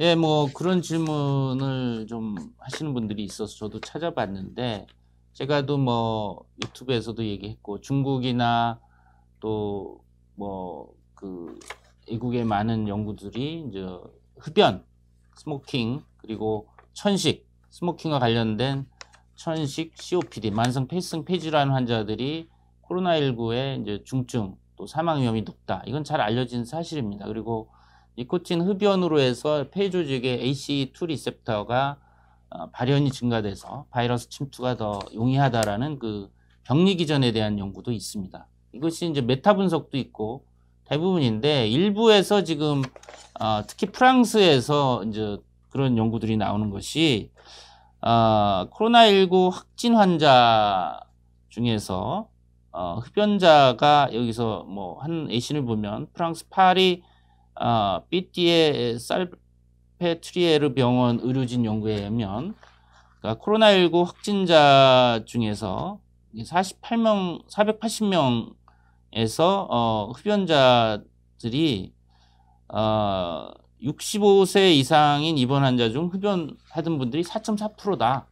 예, 뭐 그런 질문을 좀 하시는 분들이 있어서 저도 찾아봤는데 제가도 뭐 유튜브에서도 얘기했고 중국이나 또 뭐그 외국의 많은 연구들이 이제 흡연, 스모킹 그리고 천식, 스모킹과 관련된 천식, COPD, 만성 폐성 폐질환 환자들이 코로나19의 이제 중증 또 사망 위험이 높다. 이건 잘 알려진 사실입니다. 그리고 니코틴 흡연으로 해서 폐조직의 ACE2 리셉터가 어, 발현이 증가돼서 바이러스 침투가 더 용이하다라는 그격리 기전에 대한 연구도 있습니다. 이것이 이제 메타 분석도 있고 대부분인데 일부에서 지금 어, 특히 프랑스에서 이제 그런 연구들이 나오는 것이 어, 코로나19 확진 환자 중에서 어, 흡연자가 여기서 뭐 한애신을 보면 프랑스 파리 아, 삐띠의 살페트리에르 병원 의료진 연구에 의하면 그러니까 코로나19 확진자 중에서 48명, 480명에서 어, 흡연자들이 어, 65세 이상인 입원 환자 중 흡연하던 분들이 4.4%다.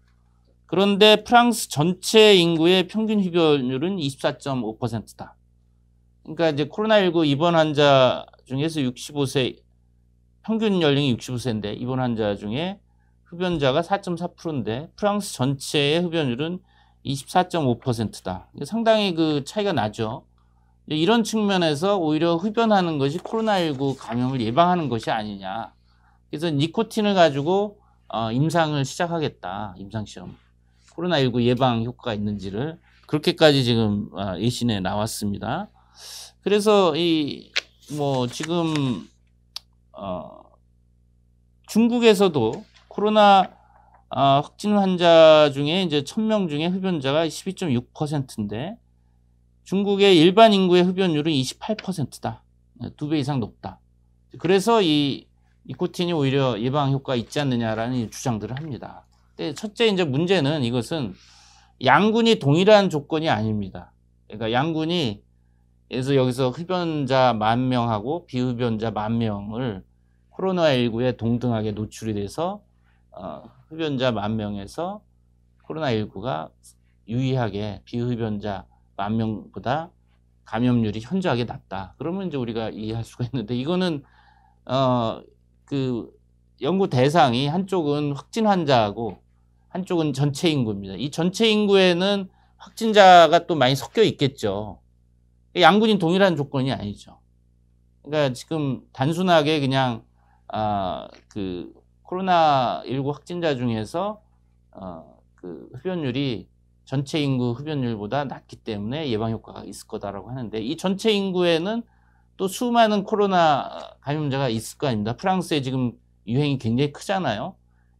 그런데 프랑스 전체 인구의 평균 흡연율은 24.5%다. 그러니까 이제 코로나19 입원 환자 중에서 65세 평균 연령이 65세인데 입원 환자 중에 흡연자가 4.4%인데 프랑스 전체의 흡연율은 24.5%다. 상당히 그 차이가 나죠. 이런 측면에서 오히려 흡연하는 것이 코로나19 감염을 예방하는 것이 아니냐. 그래서 니코틴을 가지고 어, 임상을 시작하겠다. 임상시험. 코로나19 예방 효과가 있는지를 그렇게까지 지금 어, 예신에 나왔습니다. 그래서 이뭐 지금 어, 중국에서도 코로나 어, 확진 환자 중에 이제 1000명 중에 흡연자가 12.6%인데 중국의 일반 인구의 흡연율은 28%다. 두 배 이상 높다. 그래서 이 니코틴이 오히려 예방 효과 있지 않느냐라는 주장들을 합니다. 근데 네, 첫째 이제 문제는 이것은 양군이 동일한 조건이 아닙니다. 그러니까 양군이 그래서 여기서 흡연자 만 명하고 비흡연자 만 명을 코로나19에 동등하게 노출이 돼서 어, 흡연자 만 명에서 코로나19가 유의하게 비흡연자 만 명보다 감염률이 현저하게 낮다. 그러면 이제 우리가 이해할 수가 있는데 이거는 어그 연구 대상이 한쪽은 확진 환자하고 한쪽은 전체 인구입니다. 이 전체 인구에는 확진자가 또 많이 섞여 있겠죠. 양군이 동일한 조건이 아니죠. 그러니까 지금 단순하게 그냥 아, 그 코로나19 확진자 중에서 어, 그 흡연율이 전체 인구 흡연율보다 낮기 때문에 예방 효과가 있을 거다라고 하는데 이 전체 인구에는 또 수많은 코로나 감염자가 있을 거 아닙니다. 프랑스에 지금 유행이 굉장히 크잖아요.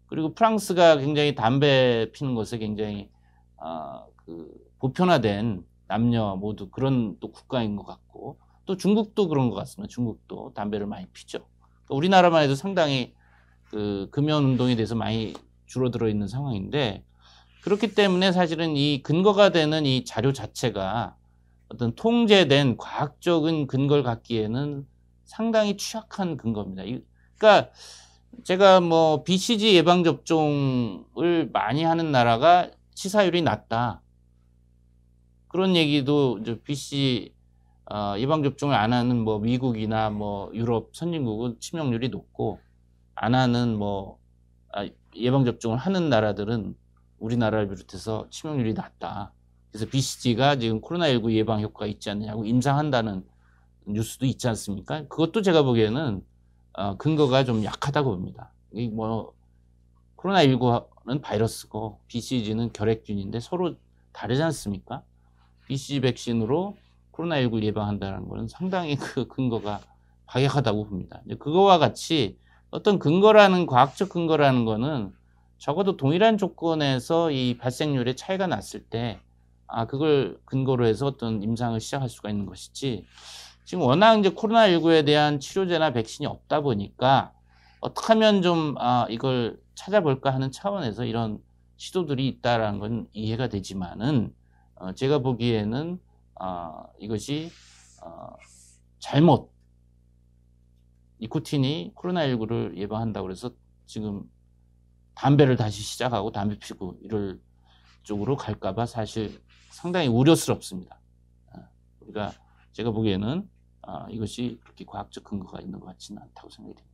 그리고 프랑스가 굉장히 담배 피는 것에 굉장히 어, 그 보편화된 남녀 모두 그런 또 국가인 것 같고 또 중국도 그런 것 같습니다. 중국도 담배를 많이 피죠. 그러니까 우리나라만 해도 상당히 그 금연 운동에 대해서 많이 줄어들어 있는 상황인데 그렇기 때문에 사실은 이 근거가 되는 이 자료 자체가 어떤 통제된 과학적인 근거를 갖기에는 상당히 취약한 근거입니다. 그러니까 제가 뭐 BCG 예방 접종을 많이 하는 나라가 치사율이 낮다. 그런 얘기도 이제 BC 어, 아, 예방 접종을 안 하는 뭐 미국이나 뭐 유럽 선진국은 치명률이 높고 안 하는 뭐 아, 예방 접종을 하는 나라들은 우리나라를 비롯해서 치명률이 낮다. 그래서 BCG가 지금 코로나19 예방 효과가 있지 않느냐고 임상한다는 뉴스도 있지 않습니까? 그것도 제가 보기에는 어, 근거가 좀 약하다고 봅니다. 이뭐 코로나19는 바이러스고 BCG는 결핵균인데 서로 다르지 않습니까? BC 백신으로 코로나19를 예방한다는 것은 상당히 그 근거가 박약하다고 봅니다. 그거와 같이 어떤 근거라는 과학적 근거라는 거는 적어도 동일한 조건에서 이 발생률의 차이가 났을 때 아, 그걸 근거로 해서 어떤 임상을 시작할 수가 있는 것이지 지금 워낙 이제 코로나19에 대한 치료제나 백신이 없다 보니까 어떻게 하면 좀 아, 이걸 찾아볼까 하는 차원에서 이런 시도들이 있다라는 건 이해가 되지만은 어, 제가 보기에는 어, 이것이 어, 잘못 니코틴이 코로나19를 예방한다고 해서 지금 담배를 다시 시작하고 담배 피고 이럴 쪽으로 갈까봐 사실 상당히 우려스럽습니다. 아, 우리가 제가 보기에는 아, 이것이 그렇게 과학적 근거가 있는 것 같지는 않다고 생각이 됩니다.